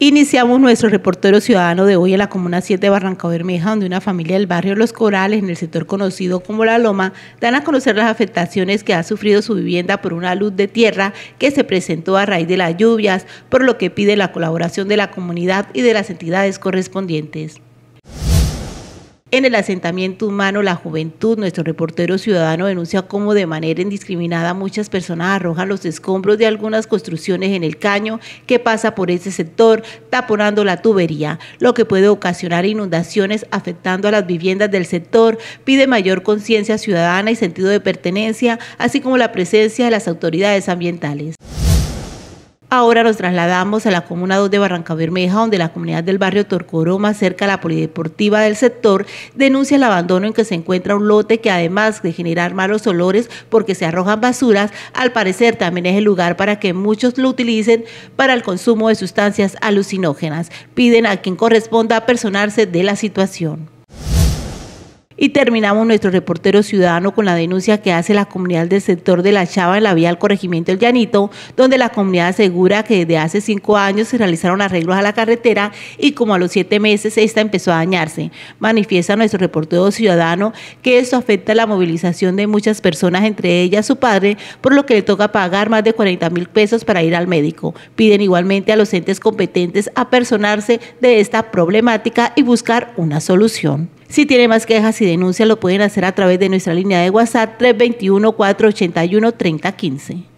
Iniciamos nuestro reportero ciudadano de hoy en la Comuna 7 de Barranca Bermeja, donde una familia del barrio Los Corales, en el sector conocido como La Loma, dan a conocer las afectaciones que ha sufrido su vivienda por una luz de tierra que se presentó a raíz de las lluvias, por lo que pide la colaboración de la comunidad y de las entidades correspondientes. En el asentamiento humano, la juventud, nuestro reportero ciudadano denuncia cómo de manera indiscriminada muchas personas arrojan los escombros de algunas construcciones en el caño que pasa por ese sector, taponando la tubería, lo que puede ocasionar inundaciones afectando a las viviendas del sector. Pide mayor conciencia ciudadana y sentido de pertenencia, así como la presencia de las autoridades ambientales. Ahora nos trasladamos a la Comuna 2 de Barranca Bermeja, donde la comunidad del barrio Torcoroma, cerca de la polideportiva del sector, denuncia el abandono en que se encuentra un lote que además de generar malos olores porque se arrojan basuras, al parecer también es el lugar para que muchos lo utilicen para el consumo de sustancias alucinógenas. Piden a quien corresponda personarse de la situación. Y terminamos nuestro reportero ciudadano con la denuncia que hace la comunidad del sector de La Chava en la vía al corregimiento El Llanito, donde la comunidad asegura que desde hace cinco años se realizaron arreglos a la carretera y como a los siete meses esta empezó a dañarse. Manifiesta nuestro reportero ciudadano que esto afecta la movilización de muchas personas, entre ellas su padre, por lo que le toca pagar más de 40 mil pesos para ir al médico. Piden igualmente a los entes competentes a personarse de esta problemática y buscar una solución. Si tiene más quejas y denuncias, lo pueden hacer a través de nuestra línea de WhatsApp 321-481-3015.